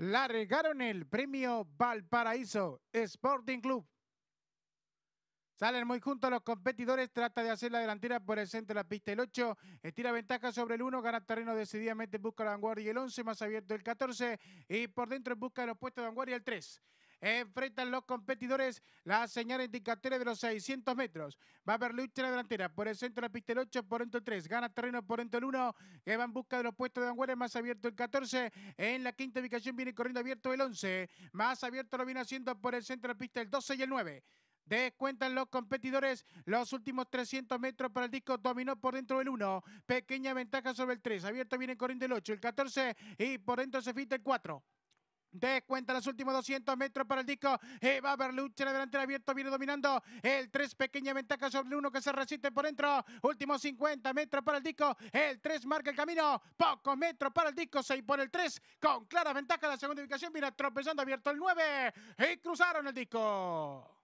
La regaron el premio Valparaíso Sporting Club. Salen muy juntos los competidores, trata de hacer la delantera por el centro de la pista. El 8 estira ventaja sobre el 1, gana terreno decididamente, busca la vanguardia. El 11 más abierto el 14 y por dentro busca de los puestos de vanguardia el 3. Enfrentan los competidores la señal indicatoria de los 600 metros. Va a haber lucha en la delantera. Por el centro de la pista el 8, por el 3. Gana terreno por dentro el 1. Que va en busca de los puestos de vanguardia. Más abierto el 14. En la quinta ubicación viene corriendo abierto el 11. Más abierto lo viene haciendo por el centro de la pista el 12 y el 9. Descuentan los competidores los últimos 300 metros para el disco. Dominó por dentro del 1. Pequeña ventaja sobre el 3. Abierto viene corriendo el 8, el 14 y por dentro se fita el 4. De cuenta los últimos 200 metros para el disco. Eva eh, va a haber lucha delante abierto. Viene dominando el 3. Pequeña ventaja sobre el 1 que se resiste por dentro. Últimos 50 metros para el disco. El 3 marca el camino. Pocos metros para el disco. 6 por el 3. Con clara ventaja la segunda ubicación. Viene tropezando abierto el 9. Y cruzaron el disco.